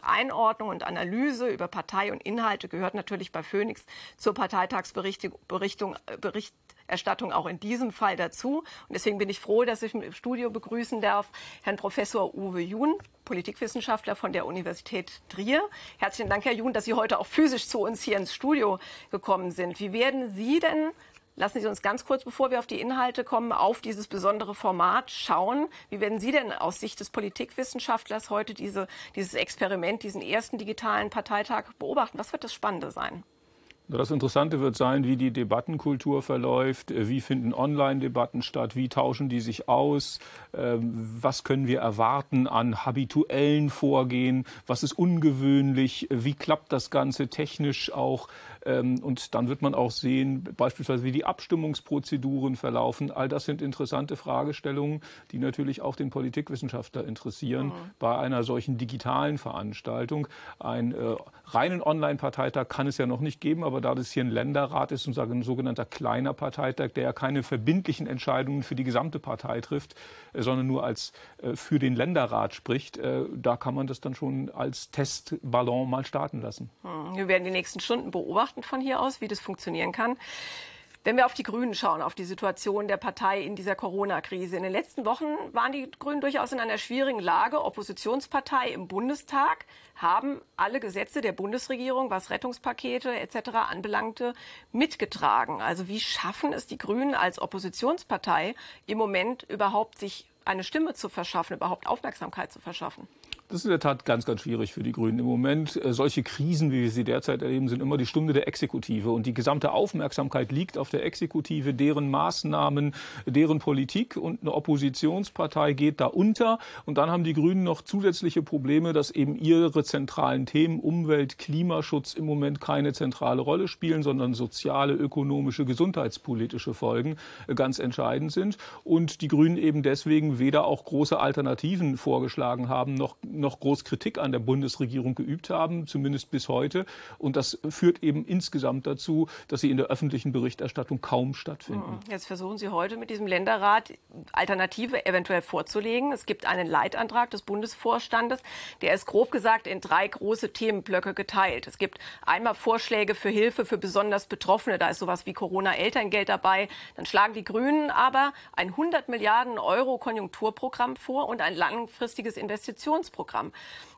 Einordnung und Analyse über Partei und Inhalte gehört natürlich bei Phoenix zur Parteitagsberichterstattung äh, auch in diesem Fall dazu. Und deswegen bin ich froh, dass ich im Studio begrüßen darf Herrn Professor Uwe Jun, Politikwissenschaftler von der Universität Trier. Herzlichen Dank, Herr Jun, dass Sie heute auch physisch zu uns hier ins Studio gekommen sind. Wie werden Sie denn Lassen Sie uns ganz kurz, bevor wir auf die Inhalte kommen, auf dieses besondere Format schauen. Wie werden Sie denn aus Sicht des Politikwissenschaftlers heute diese, dieses Experiment, diesen ersten digitalen Parteitag beobachten? Was wird das Spannende sein? Das Interessante wird sein, wie die Debattenkultur verläuft, wie finden Online-Debatten statt, wie tauschen die sich aus, ähm, was können wir erwarten an habituellen Vorgehen, was ist ungewöhnlich, wie klappt das Ganze technisch auch ähm, und dann wird man auch sehen, beispielsweise wie die Abstimmungsprozeduren verlaufen. All das sind interessante Fragestellungen, die natürlich auch den Politikwissenschaftler interessieren mhm. bei einer solchen digitalen Veranstaltung. Einen äh, reinen Online-Parteitag kann es ja noch nicht geben, aber da das hier ein Länderrat ist und ein sogenannter kleiner Parteitag, der ja keine verbindlichen Entscheidungen für die gesamte Partei trifft, äh, sondern nur als äh, für den Länderrat spricht, äh, da kann man das dann schon als Testballon mal starten lassen. Mhm. Wir werden die nächsten Stunden beobachten beobachten von hier aus, wie das funktionieren kann. Wenn wir auf die Grünen schauen, auf die Situation der Partei in dieser Corona-Krise. In den letzten Wochen waren die Grünen durchaus in einer schwierigen Lage. Oppositionspartei im Bundestag haben alle Gesetze der Bundesregierung, was Rettungspakete etc. anbelangte, mitgetragen. Also wie schaffen es die Grünen als Oppositionspartei im Moment überhaupt, sich eine Stimme zu verschaffen, überhaupt Aufmerksamkeit zu verschaffen? Das ist in der Tat ganz, ganz schwierig für die Grünen im Moment. Äh, solche Krisen, wie wir sie derzeit erleben, sind immer die Stunde der Exekutive. Und die gesamte Aufmerksamkeit liegt auf der Exekutive, deren Maßnahmen, deren Politik. Und eine Oppositionspartei geht da unter. Und dann haben die Grünen noch zusätzliche Probleme, dass eben ihre zentralen Themen Umwelt, Klimaschutz im Moment keine zentrale Rolle spielen, sondern soziale, ökonomische, gesundheitspolitische Folgen äh, ganz entscheidend sind. Und die Grünen eben deswegen weder auch große Alternativen vorgeschlagen haben, noch, noch groß Kritik an der Bundesregierung geübt haben, zumindest bis heute. Und das führt eben insgesamt dazu, dass sie in der öffentlichen Berichterstattung kaum stattfinden. Mhm. Jetzt versuchen Sie heute mit diesem Länderrat Alternative eventuell vorzulegen. Es gibt einen Leitantrag des Bundesvorstandes, der ist grob gesagt in drei große Themenblöcke geteilt. Es gibt einmal Vorschläge für Hilfe für besonders Betroffene, da ist sowas wie Corona-Elterngeld dabei. Dann schlagen die Grünen aber ein 100 Milliarden Euro Konjunktur Konjunkturprogramm vor und ein langfristiges Investitionsprogramm.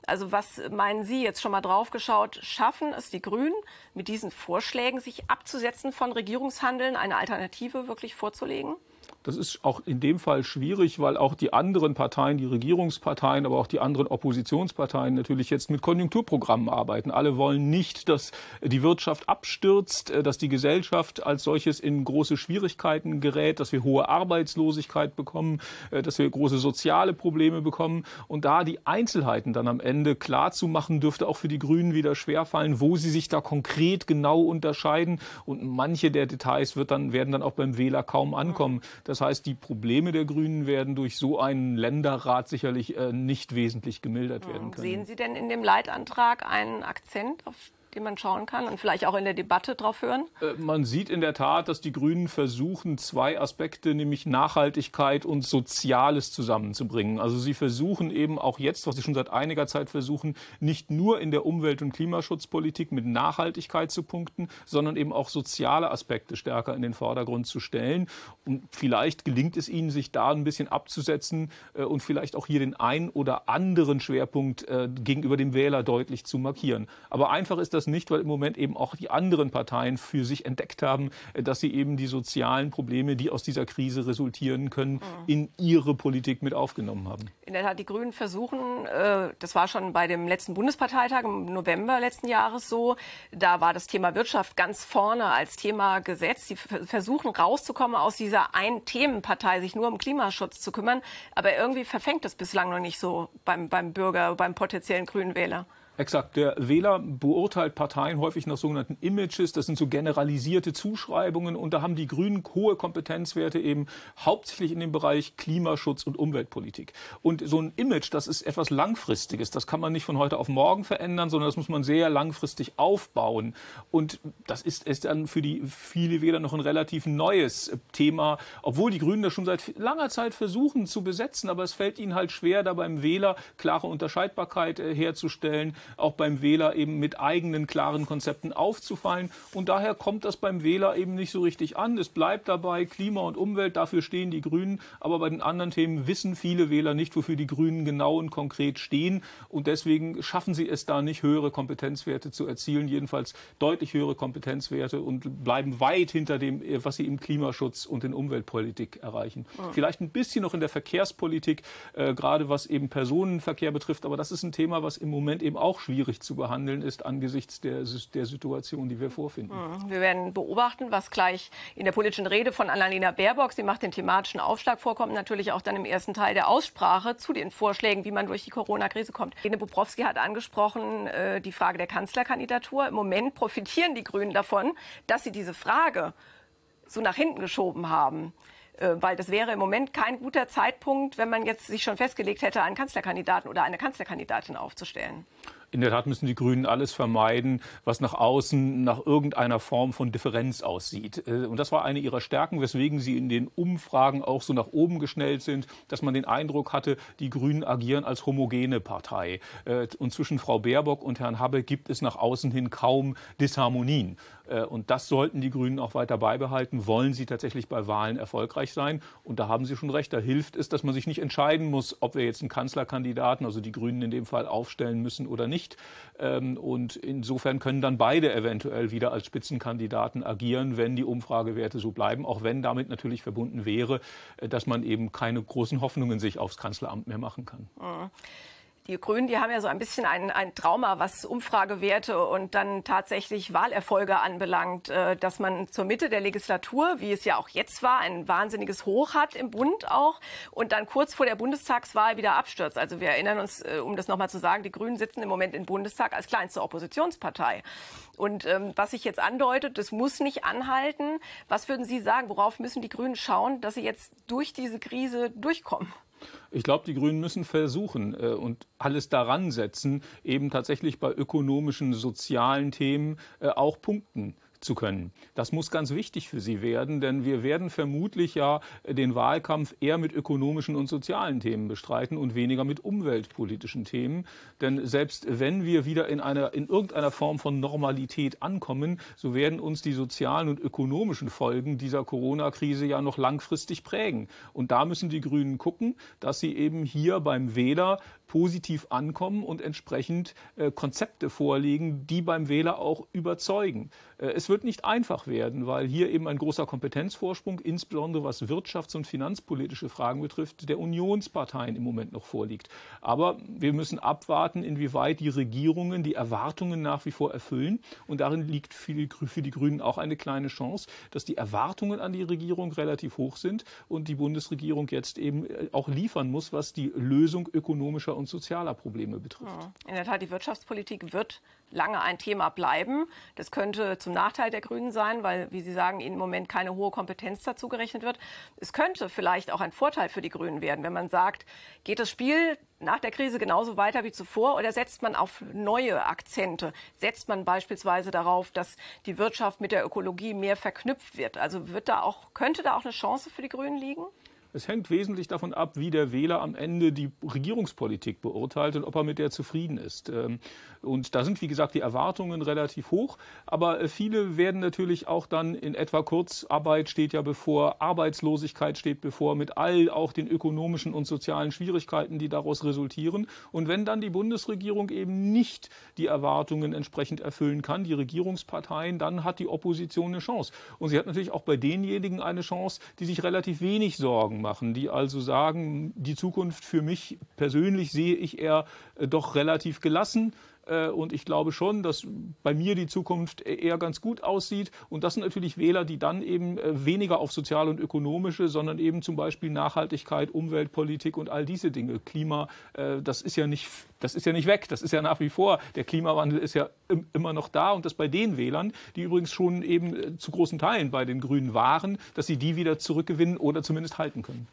Also was meinen Sie jetzt schon mal drauf geschaut, Schaffen es die Grünen mit diesen Vorschlägen, sich abzusetzen von Regierungshandeln, eine Alternative wirklich vorzulegen? Das ist auch in dem Fall schwierig, weil auch die anderen Parteien, die Regierungsparteien, aber auch die anderen Oppositionsparteien natürlich jetzt mit Konjunkturprogrammen arbeiten. Alle wollen nicht, dass die Wirtschaft abstürzt, äh, dass die Gesellschaft als solches in große Schwierigkeiten gerät, dass wir hohe Arbeitslosigkeit bekommen, äh, dass wir große soziale Probleme bekommen. Und da die Einzelheiten dann am Ende klar zu machen, dürfte auch für die Grünen wieder schwerfallen, wo sie sich da konkret genau unterscheiden. Und manche der Details wird dann, werden dann auch beim Wähler kaum ankommen. Das heißt, die Probleme der Grünen werden durch so einen Länderrat sicherlich äh, nicht wesentlich gemildert werden mhm. können. Sehen Sie denn in dem Leitantrag einen Akzent auf die man schauen kann und vielleicht auch in der Debatte drauf hören? Äh, man sieht in der Tat, dass die Grünen versuchen, zwei Aspekte, nämlich Nachhaltigkeit und Soziales zusammenzubringen. Also sie versuchen eben auch jetzt, was sie schon seit einiger Zeit versuchen, nicht nur in der Umwelt- und Klimaschutzpolitik mit Nachhaltigkeit zu punkten, sondern eben auch soziale Aspekte stärker in den Vordergrund zu stellen. Und vielleicht gelingt es ihnen, sich da ein bisschen abzusetzen äh, und vielleicht auch hier den einen oder anderen Schwerpunkt äh, gegenüber dem Wähler deutlich zu markieren. Aber einfach ist das das nicht, weil im Moment eben auch die anderen Parteien für sich entdeckt haben, äh, dass sie eben die sozialen Probleme, die aus dieser Krise resultieren können, mhm. in ihre Politik mit aufgenommen haben. In der Tat, die Grünen versuchen, äh, das war schon bei dem letzten Bundesparteitag im November letzten Jahres so, da war das Thema Wirtschaft ganz vorne als Thema gesetzt. Sie versuchen rauszukommen aus dieser Ein-Themen-Partei, sich nur um Klimaschutz zu kümmern. Aber irgendwie verfängt das bislang noch nicht so beim, beim Bürger, beim potenziellen Grünen Wähler. Exakt. Der Wähler beurteilt Parteien häufig nach sogenannten Images. Das sind so generalisierte Zuschreibungen. Und da haben die Grünen hohe Kompetenzwerte eben hauptsächlich in dem Bereich Klimaschutz und Umweltpolitik. Und so ein Image, das ist etwas Langfristiges. Das kann man nicht von heute auf morgen verändern, sondern das muss man sehr langfristig aufbauen. Und das ist, ist dann für die viele Wähler noch ein relativ neues Thema, obwohl die Grünen das schon seit langer Zeit versuchen zu besetzen. Aber es fällt ihnen halt schwer, da beim Wähler klare Unterscheidbarkeit äh, herzustellen auch beim Wähler eben mit eigenen klaren Konzepten aufzufallen. Und daher kommt das beim Wähler eben nicht so richtig an. Es bleibt dabei Klima und Umwelt, dafür stehen die Grünen. Aber bei den anderen Themen wissen viele Wähler nicht, wofür die Grünen genau und konkret stehen. Und deswegen schaffen sie es da nicht, höhere Kompetenzwerte zu erzielen, jedenfalls deutlich höhere Kompetenzwerte und bleiben weit hinter dem, äh, was sie im Klimaschutz und in Umweltpolitik erreichen. Ja. Ah. Vielleicht ein bisschen noch in der Verkehrspolitik, äh, gerade was eben Personenverkehr betrifft. Aber das ist ein Thema, was im Moment eben auch auch schwierig zu behandeln ist angesichts der, der Situation, die wir vorfinden. Mhm. Wir werden beobachten, was gleich in der politischen Rede von Annalena Baerbock, sie macht den thematischen Aufschlag vorkommt, natürlich auch dann im ersten Teil der Aussprache zu den Vorschlägen, wie man durch die Corona-Krise kommt. Lene Bobrowski hat angesprochen äh, die Frage der Kanzlerkandidatur. Im Moment profitieren die Grünen davon, dass sie diese Frage so nach hinten geschoben haben äh, weil das wäre im Moment kein guter Zeitpunkt, wenn man jetzt sich schon festgelegt hätte, einen Kanzlerkandidaten oder eine Kanzlerkandidatin aufzustellen in der Tat müssen die Grünen alles vermeiden, was nach außen nach irgendeiner Form von Differenz aussieht. Äh, und das war eine ihrer Stärken, weswegen sie in den Umfragen auch so nach oben geschnellt sind, dass man den Eindruck hatte, die Grünen agieren als homogene Partei. Äh, und zwischen Frau Baerbock und Herrn Habe gibt es nach außen hin kaum Disharmonien. Äh, und das sollten die Grünen auch weiter beibehalten. Wollen sie tatsächlich bei Wahlen erfolgreich sein? Und da haben Sie schon recht. Da hilft es, dass man sich nicht entscheiden muss, ob wir jetzt einen Kanzlerkandidaten, also die Grünen in dem Fall, aufstellen müssen oder nicht nicht. Ähm, und insofern können dann beide eventuell wieder als Spitzenkandidaten agieren, wenn die Umfragewerte so bleiben, auch wenn damit natürlich verbunden wäre, äh, dass man eben keine großen Hoffnungen sich aufs Kanzleramt mehr machen kann. Mhm die Grünen, die haben ja so ein bisschen ein, ein Trauma, was Umfragewerte und dann tatsächlich Wahlerfolge anbelangt, äh, dass man zur Mitte der Legislatur, wie es ja auch jetzt war, ein wahnsinniges Hoch hat im Bund auch und dann kurz vor der Bundestagswahl wieder abstürzt. Also wir erinnern uns, äh, um das nochmal zu sagen, die Grünen sitzen im Moment im Bundestag als kleinste Oppositionspartei. Und ähm, was sich jetzt andeutet, das muss nicht anhalten. Was würden Sie sagen, worauf müssen die Grünen schauen, dass sie jetzt durch diese Krise durchkommen? Ich glaube, die Grünen müssen versuchen äh, und alles daran setzen, eben tatsächlich bei ökonomischen, sozialen Themen äh, auch punkten zu können. Das muss ganz wichtig für sie werden, denn wir werden vermutlich ja den Wahlkampf eher mit ökonomischen und sozialen Themen bestreiten und weniger mit umweltpolitischen Themen. Denn selbst wenn wir wieder in, einer, in irgendeiner Form von Normalität ankommen, so werden uns die sozialen und ökonomischen Folgen dieser Corona-Krise ja noch langfristig prägen. Und da müssen die Grünen gucken, dass sie eben hier beim Wähler positiv ankommen und entsprechend äh, Konzepte vorlegen, die beim Wähler auch überzeugen. Äh, es wird wird nicht einfach werden, weil hier eben ein großer Kompetenzvorsprung, insbesondere was wirtschafts- und finanzpolitische Fragen betrifft, der Unionsparteien im Moment noch vorliegt. Aber wir müssen abwarten, inwieweit die Regierungen die Erwartungen nach wie vor erfüllen. Und darin liegt für die Grünen auch eine kleine Chance, dass die Erwartungen an die Regierung relativ hoch sind und die Bundesregierung jetzt eben äh, auch liefern muss, was die Lösung ökonomischer und sozialer Probleme betrifft. In der Tat, die Wirtschaftspolitik wird lange ein Thema bleiben. Das könnte zum Nachteil der Grünen sein, weil, wie Sie sagen, ihnen im Moment keine hohe Kompetenz dazu gerechnet wird. Es könnte vielleicht auch ein Vorteil für die Grünen werden, wenn man sagt, geht das Spiel nach der Krise genauso weiter wie zuvor oder setzt man auf neue Akzente? Setzt man beispielsweise darauf, dass die Wirtschaft mit der Ökologie mehr verknüpft wird? Also wird da auch, könnte da auch eine Chance für die Grünen liegen? Es hängt wesentlich davon ab, wie der Wähler am Ende die Regierungspolitik beurteilt und ob er mit der zufrieden ist. Ähm, und da sind, wie gesagt, die Erwartungen relativ hoch. Aber äh, viele werden natürlich auch dann in etwa Kurzarbeit steht ja bevor, Arbeitslosigkeit steht bevor, mit all auch den ökonomischen und sozialen Schwierigkeiten, die daraus resultieren. Und wenn dann die Bundesregierung eben nicht die Erwartungen entsprechend erfüllen kann, die Regierungsparteien, dann hat die Opposition eine Chance. Und sie hat natürlich auch bei denjenigen eine Chance, die sich relativ wenig sorgen machen, die also sagen, die Zukunft für mich persönlich sehe ich eher äh, doch relativ gelassen äh, und ich glaube schon, dass bei mir die Zukunft e-, eher ganz gut aussieht. Und das sind natürlich Wähler, die dann eben äh, weniger auf soziale und ökonomische, sondern eben zum Beispiel Nachhaltigkeit, Umweltpolitik und all diese Dinge, Klima, äh, das ist ja nicht, das ist ja nicht weg, das ist ja nach wie vor. Der Klimawandel ist ja immer noch da und das bei den Wählern, die übrigens schon eben zu großen Teilen bei den Grünen waren, dass sie die wieder zurückgewinnen oder zumindest halten können.